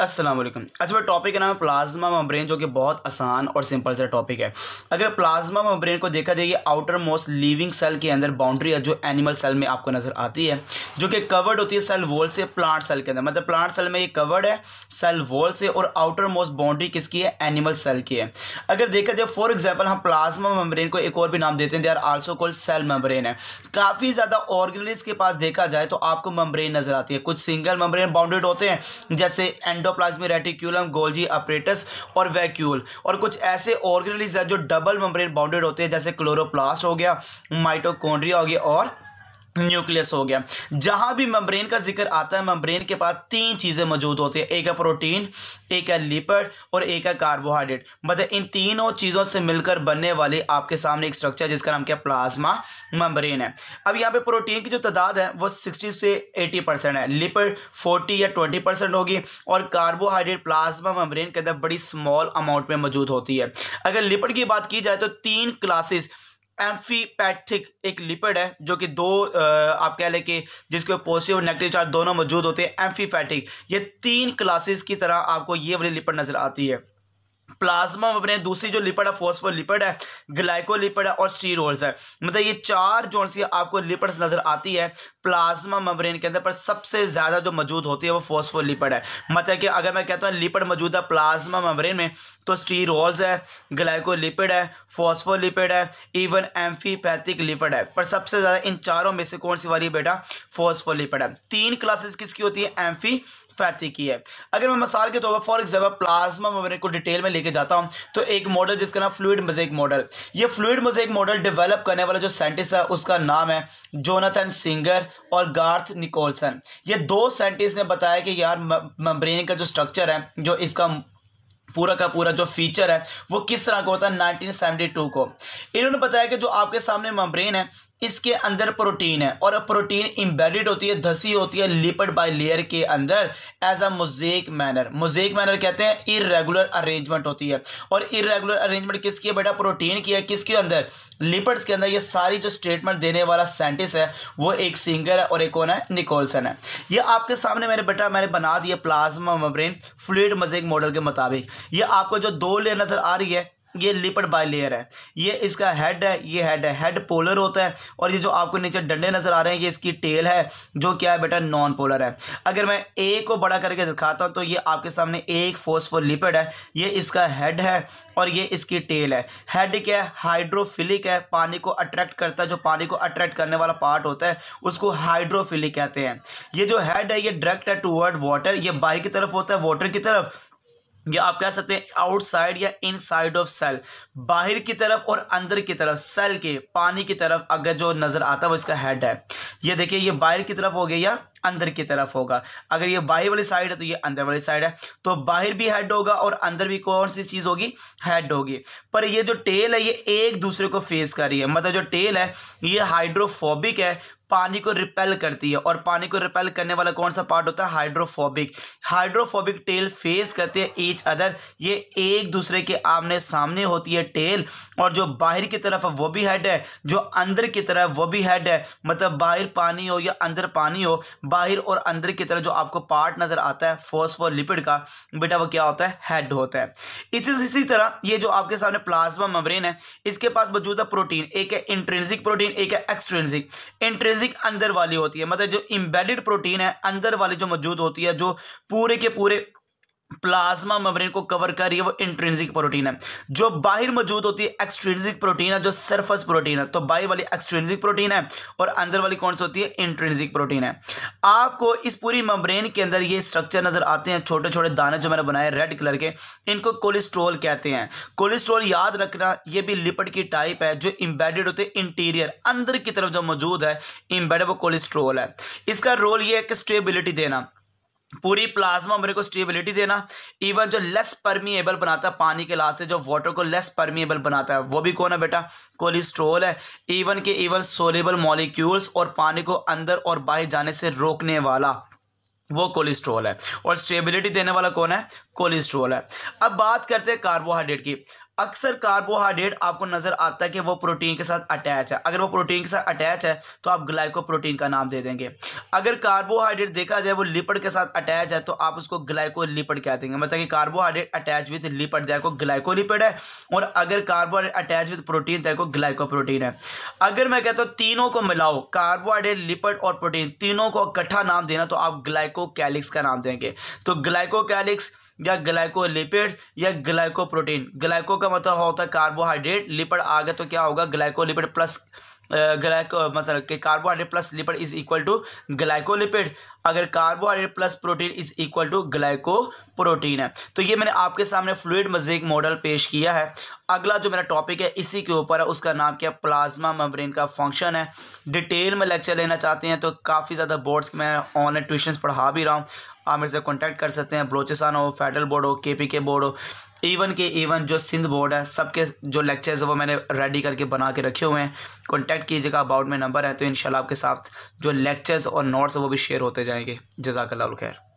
असलम अच्छा भाई टॉपिक का नाम है प्लाज्मा मेम्ब्रेन जो कि बहुत आसान और सिंपल सा टॉपिक है अगर प्लाज्मा मेम्ब्रेन को देखा जाए ये आउटर मोस्ट लिविंग सेल के अंदर बाउंड्री है जो एनिमल सेल में आपको नजर आती है जो कि कवर्ड होती है सेल वॉल से प्लांट सेल के अंदर मतलब प्लांट सेल में ये कवर्ड है सेल वॉल से और आउटर मोस्ट बाउंड्री किसकी है एनिमल सेल की है अगर देखा जाए फॉर एग्जाम्पल हम प्लाज्मा मेम्ब्रेन को एक और भी नाम देते हैं they are also called cell membrane है काफ़ी ज़्यादा ऑर्गेनिज के पास देखा जाए तो आपको मेम्ब्रेन नजर आती है कुछ सिंगल मेम्ब्रेन बाउंडेड होते हैं जैसे and endoplasmic reticulum Golgi apparatus और वैक्यूल और कुछ ऐसे ऑर्गेनलिज है जो डबल मेम्ब्रेन बाउंडेड होते हैं जैसे क्लोरोप्लास्ट हो गया माइटोकॉन्ड्रिया हो गया और न्यूक्लियस हो गया जहां भी मेम्ब्रेन का जिक्र आता है मेम्ब्रेन के पास तीन चीजें मौजूद होती है एक है प्रोटीन एक है लिपड और एक है कार्बोहाइड्रेट मतलब इन तीनों चीजों से मिलकर बनने वाली आपके सामने एक स्ट्रक्चर जिसका नाम क्या प्लाज्मा मेम्ब्रेन है अब यहाँ पे प्रोटीन की जो तादाद है वो सिक्सटी से एटी परसेंट है लिपड फोर्टी या ट्वेंटी परसेंट होगी और कार्बोहाइड्रेट प्लाज्मा मेम्ब्रेन के अंदर बड़ी स्मॉल अमाउंट में मौजूद होती है अगर लिपड की बात की जाए तो तीन क्लासेस एम्फीपैथिक एक लिपिड है जो कि दो आप कह लें कि जिसके पॉजिटिव और नेगेटिव चार्ज दोनों मौजूद होते हैं एम्फीपैथिक ये तीन क्लासेस की तरह आपको ये वाली लिपिड नजर आती है प्लाज्मा में दूसरी जो लिपिड है फोस्फो लिपिड है ग्लाइको है और स्टीरोल्स है मतलब ये चार जो आपको लिपिड्स नजर आती है प्लाज्मा मेम्ब्रेन के अंदर पर सबसे ज़्यादा जो मौजूद होती है वो फोस्फोलिपिड है मतलब कि अगर मैं कहता हूँ लिपिड मौजूद है प्लाज्मा मेम्ब्रेन में तो स्टीरोल्स है ग्लाइकोलिपिड है फोस्फोलिपिड है इवन एम्फीपैथिक लिपिड है पर सबसे ज़्यादा इन चारों में से कौन सी वाली बेटा फोस्फोलिपिड है तीन क्लासेस किसकी होती है एम्फी फैथी की है अगर मैं मिसाल के तौर पर फॉर एग्जाम्पल प्लाज्मा मेम्ब्रेन को डिटेल में लेके जाता हूँ तो एक मॉडल जिसका नाम फ्लूड मोजेक मॉडल ये फ्लूड मोजेक मॉडल डेवलप करने वाला जो साइंटिस्ट है उसका नाम है जोनाथन सिंगर और गार्थ निकोलसन ये दो साइंटिस्ट ने बताया कि यार मेम्ब्रेन का जो स्ट्रक्चर है जो इसका पूरा का पूरा जो फीचर है वो किस तरह का होता है 1972 को इन्होंने बताया कि जो आपके सामने मेम्ब्रेन है इसके अंदर प्रोटीन है और प्रोटीन इम्बेडेड होती है धसी होती है लिपड बाय लेयर के अंदर as a mosaic manner mosaic manner कहते हैं इरेगुलर अरेंजमेंट होती है और इरेगुलर अरेंजमेंट किसकी है बेटा प्रोटीन की है किसके अंदर लिपड्स के अंदर ये सारी जो स्टेटमेंट देने वाला साइंटिस्ट है वो एक सिंगर है और एक कौन है निकोलसन है ये आपके सामने मेरे बेटा मैंने बना दिया plasma membrane fluid mosaic model के मुताबिक ये आपको जो दो लेयर नजर आ रही है ये लिपड बाय लेयर है ये इसका हेड है ये हेड है हेड पोलर होता है और ये जो आपको नीचे डंडे नज़र आ रहे हैं ये इसकी टेल है जो क्या है बेटा नॉन पोलर है अगर मैं ए को बड़ा करके दिखाता हूँ तो ये आपके सामने एक फोस्फोलिपिड है ये इसका हेड है और ये इसकी टेल है हेड क्या है हाइड्रोफिलिक है पानी को अट्रैक्ट करता है जो पानी को अट्रैक्ट करने वाला पार्ट होता है उसको हाइड्रोफिलिक कहते हैं ये जो हेड है ये डायरेक्ट है टूवर्ड वाटर ये बाई की तरफ होता है वाटर की तरफ या आप कह सकते हैं आउटसाइड या इनसाइड ऑफ सेल बाहर की तरफ और अंदर की तरफ सेल के पानी की तरफ अगर जो नज़र आता है वो इसका हेड है ये देखिए ये बाहर की तरफ हो गया या अंदर की तरफ होगा अगर ये बाहर वाली साइड है तो ये अंदर वाली साइड है तो बाहर भी हेड होगा और अंदर भी कौन सी चीज़ होगी हेड होगी पर ये जो टेल है ये एक दूसरे को फेस कर रही है मतलब जो टेल है ये हाइड्रोफोबिक है पानी को रिपेल करती है और पानी को रिपेल करने वाला कौन सा पार्ट होता है हाइड्रोफोबिक हाइड्रोफोबिक टेल फेस करते हैं ईच अदर ये एक दूसरे के आमने सामने होती है टेल और जो बाहर की तरफ है वो भी हेड है जो अंदर की तरफ वो भी हेड है मतलब बाहर पानी हो या अंदर पानी हो बाहर और अंदर की तरफ जो आपको पार्ट नज़र आता है फोस्फो लिपिड का बेटा वो क्या होता है हेड होता है इसी इसी तरह ये जो आपके सामने प्लाज्मा मेम्ब्रेन है इसके पास मौजूद है प्रोटीन एक है इंट्रेंसिक प्रोटीन एक है एक्सट्रेंसिक इंट्रेंसिक अंदर वाली होती है मतलब जो इम्बेडेड प्रोटीन है अंदर वाली जो मौजूद होती है जो पूरे के पूरे प्लाज्मा मेम्ब्रेन को कवर कर रही है वो इंट्रेंसिक प्रोटीन है जो बाहर मौजूद होती है एक्सट्रेंसिक प्रोटीन है जो सरफेस प्रोटीन है तो बाहर वाली एक्सट्रेंसिक प्रोटीन है और अंदर वाली कौन सी होती है इंट्रेंसिक प्रोटीन है आपको इस पूरी मेम्ब्रेन के अंदर ये स्ट्रक्चर नजर आते हैं छोटे छोटे दाने जो मैंने बनाए रेड कलर के इनको कोलेस्ट्रोल कहते हैं कोलेस्ट्रोल याद रखना ये भी लिपट की टाइप है जो इम्बेडेड होते हैं इंटीरियर अंदर की तरफ जो मौजूद है इंबेडेड वो कोलेस्ट्रोल है इसका रोल ये है कि स्टेबिलिटी देना पूरी प्लाज्मा मेरे को स्टेबिलिटी देना इवन जो लेस परमिएबल बनाता है पानी के लाश से जो वाटर को लेस परमिएबल बनाता है वो भी कौन है बेटा कोलेस्ट्रोल है इवन के इवन सोलेबल मॉलिक्यूल्स और पानी को अंदर और बाहर जाने से रोकने वाला वो कोलेस्ट्रोल है और स्टेबिलिटी देने वाला कौन है कोलेस्ट्रोल है अब बात करते हैं कार्बोहाइड्रेट की अक्सर कार्बोहाइड्रेट आपको नज़र आता है कि वो प्रोटीन के साथ अटैच है अगर वो प्रोटीन के साथ अटैच है तो आप ग्लाइको प्रोटीन का नाम दे देंगे अगर कार्बोहाइड्रेट देखा जाए वो लिपड के साथ अटैच है तो आप उसको ग्लाइको लिपड कह देंगे मतलब कि कार्बोहाइड्रेट अटैच विद लिपड देखो ग्लाइको लिपड है और अगर कार्बोहाइड्रेट अटैच विद प्रोटीन देखो ग्लाइको प्रोटीन है अगर मैं कहता हूँ तीनों को मिलाओ कार्बोहाइड्रेट लिपड और प्रोटीन तीनों को इकट्ठा नाम देना तो आप ग्लाइको कैलिक्स का नाम देंगे तो ग्लाइको कैलिक्स या ग्लाइकोलिपिड या ग्लाइकोप्रोटीन ग्लाइको का मतलब होता है कार्बोहाइड्रेट लिपिड आगे तो क्या होगा ग्लाइकोलिपिड प्लस ग्लाइको मतलब कि carbohydrate plus lipid is equal to glycolipid अगर carbohydrate plus protein is equal to glycoprotein है तो ये मैंने आपके सामने फ्लूड मजेक मॉडल पेश किया है अगला जो मेरा टॉपिक है इसी के ऊपर है उसका नाम क्या प्लाज्मा मेम्ब्रेन का फंक्शन है डिटेल में लेक्चर लेना चाहते हैं तो काफ़ी ज़्यादा बोर्ड्स की मैं ऑनलाइन ट्यूशन पढ़ा भी रहा हूँ आप मेरे से कॉन्टैक्ट कर सकते हैं बलोचिस्तान हो फेडरल बोर्ड हो के पी के बोर्ड हो इवन के इवन जो सिंध बोर्ड है सबके जो लेक्चर्स है वो मैंने रेडी करके बना के रखे हुए हैं कॉन्टैक्ट कीजिएगा अबाउट में नंबर है तो इन आपके साथ जो लेक्चर्स और नोट्स वो भी शेयर होते जाए जाएंगे जजाकल्ला खैर